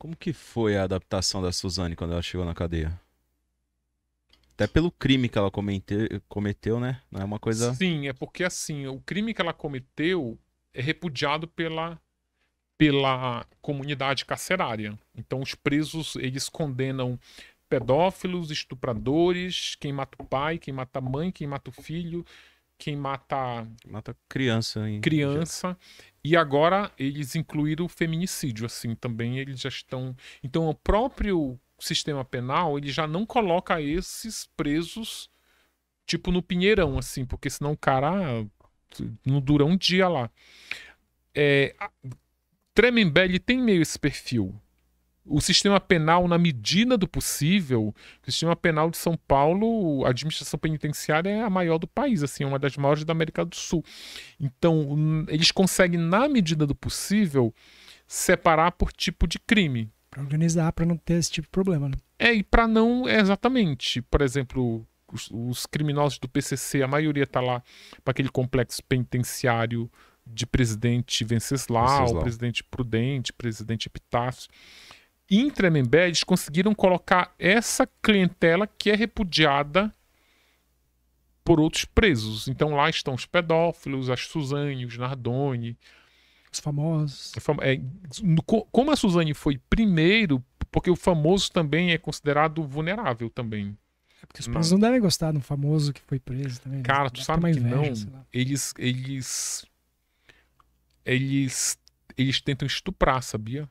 Como que foi a adaptação da Suzane quando ela chegou na cadeia? Até pelo crime que ela cometeu, né? Não é uma coisa. Sim, é porque assim, o crime que ela cometeu é repudiado pela, pela comunidade carcerária. Então os presos, eles condenam pedófilos, estupradores, quem mata o pai, quem mata a mãe, quem mata o filho, quem mata. Mata criança, hein? Criança. E agora eles incluíram o feminicídio, assim, também eles já estão. Então o próprio sistema penal ele já não coloca esses presos, tipo, no Pinheirão, assim, porque senão o cara ah, não dura um dia lá. É, Tremembele tem meio esse perfil o sistema penal, na medida do possível, o sistema penal de São Paulo, a administração penitenciária é a maior do país, assim, é uma das maiores da América do Sul. Então, eles conseguem, na medida do possível, separar por tipo de crime. Para organizar, para não ter esse tipo de problema, né? É, e para não, é exatamente. Por exemplo, os, os, criminosos do PCC, a maioria está lá para aquele complexo penitenciário de presidente Venceslau, Venceslau, presidente Prudente, presidente Epitácio. Intramembé, eles conseguiram colocar essa clientela que é repudiada por outros presos. Então lá estão os pedófilos, as Suzane, os Nardoni. Os famosos. É, como a Suzane foi primeiro, porque o famoso também é considerado vulnerável também. É porque os presos não, não devem gostar do famoso que foi preso também. Né? Cara, tu sabe que inveja, não. Eles, eles, eles, eles tentam estuprar, sabia?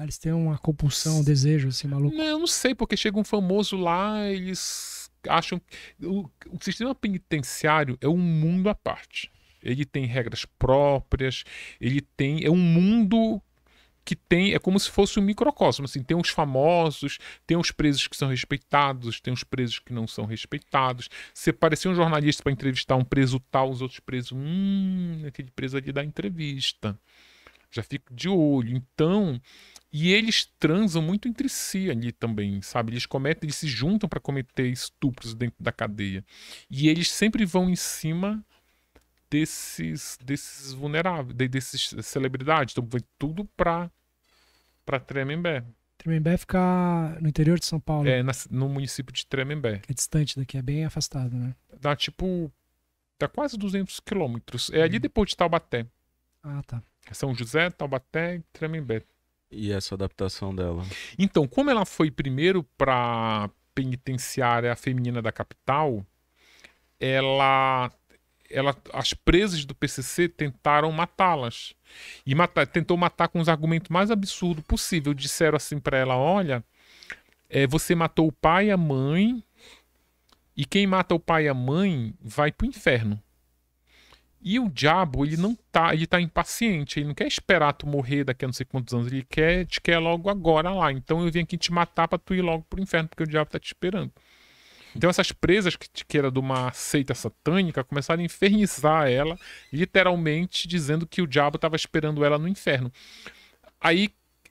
Ah, eles têm uma compulsão, um desejo, assim, maluco. Não, eu não sei, porque chega um famoso lá, eles acham. O, o sistema penitenciário é um mundo à parte. Ele tem regras próprias, ele tem. É um mundo que tem. É como se fosse um microcosmo. Assim, tem os famosos, tem os presos que são respeitados, tem os presos que não são respeitados. Se parecer um jornalista para entrevistar um preso tal, os outros presos. Hum, aquele preso ali dá entrevista já fico de olho. Então, e eles transam muito entre si ali também, sabe? Eles cometem, eles se juntam para cometer estupros dentro da cadeia. E eles sempre vão em cima desses desses vulneráveis, desses celebridades. Então vai tudo pra para Tremembé. Tremembé fica no interior de São Paulo. É, na, no município de Tremembé. É distante daqui, é bem afastado, né? Dá tipo dá quase 200 quilômetros. É uhum. ali depois de Taubaté. Ah, tá. São José, Taubaté e Tremembé. E essa adaptação dela? Então, como ela foi primeiro para penitenciária feminina da capital, ela, ela as presas do PCC tentaram matá-las. E matar, tentou matar com os argumentos mais absurdos possível. Disseram assim para ela: olha, é, você matou o pai e a mãe, e quem mata o pai e a mãe vai para o inferno. E o diabo, ele não tá, ele tá impaciente, ele não quer esperar tu morrer daqui a não sei quantos anos, ele quer, te quer logo agora lá. Então eu vim aqui te matar pra tu ir logo pro inferno, porque o diabo tá te esperando. Então essas presas que, que era de uma seita satânica começaram a infernizar ela, literalmente dizendo que o diabo estava esperando ela no inferno. Aí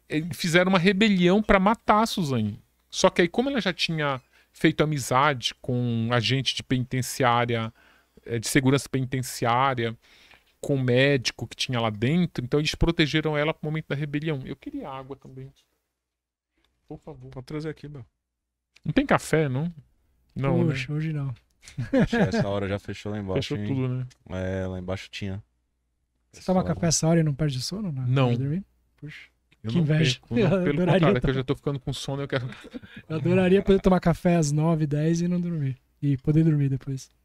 eh, fizeram uma rebelião para matar a Suzane. Só que aí como ela já tinha feito amizade com agente de penitenciária é, de segurança penitenciária, com o médico que tinha lá dentro. Então eles protegeram ela pro momento da rebelião. Eu queria água também. Por favor. Pode trazer aqui, meu. Não tem café, não? Não, Puxa, né? hoje não. Essa hora já fechou lá embaixo. Fechou hein? tudo, né? É, lá embaixo tinha. Você toma café essa hora e não perde sono? Né? Não. não. Puxa. Eu que inveja. Perco, não, pelo contrário, é que eu já tô ficando com sono eu quero. Eu adoraria poder tomar café às 9, 10 e não dormir. E poder dormir depois.